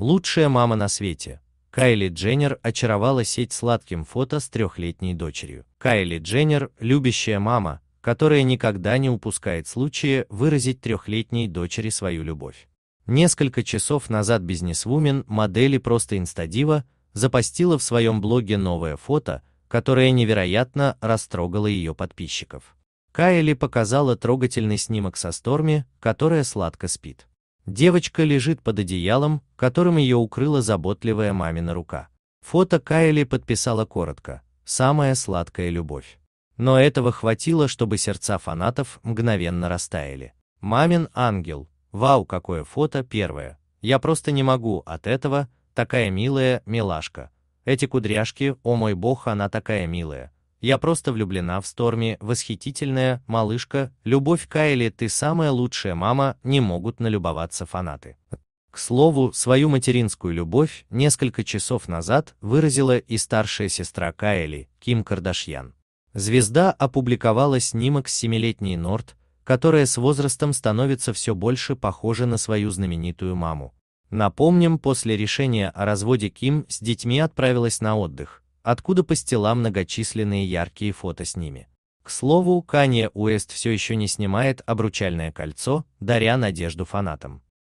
Лучшая мама на свете. Кайли Дженнер очаровала сеть сладким фото с трехлетней дочерью. Кайли Дженнер – любящая мама, которая никогда не упускает случая выразить трехлетней дочери свою любовь. Несколько часов назад бизнесвумен модели просто инстадива запостила в своем блоге новое фото, которое невероятно растрогало ее подписчиков. Кайли показала трогательный снимок со Сторми, которая сладко спит. Девочка лежит под одеялом, которым ее укрыла заботливая мамина рука. Фото Кайли подписала коротко «Самая сладкая любовь». Но этого хватило, чтобы сердца фанатов мгновенно растаяли. Мамин ангел. Вау, какое фото первое. Я просто не могу от этого, такая милая милашка. Эти кудряшки, о мой бог, она такая милая. Я просто влюблена в Сторми, восхитительная малышка, любовь Кайли, ты самая лучшая мама, не могут налюбоваться фанаты. К слову, свою материнскую любовь несколько часов назад выразила и старшая сестра Кайли, Ким Кардашьян. Звезда опубликовала снимок с семилетней Норт, которая с возрастом становится все больше похожа на свою знаменитую маму. Напомним, после решения о разводе Ким с детьми отправилась на отдых, откуда постила многочисленные яркие фото с ними. К слову, Канье Уэст все еще не снимает обручальное кольцо, даря надежду фанатам.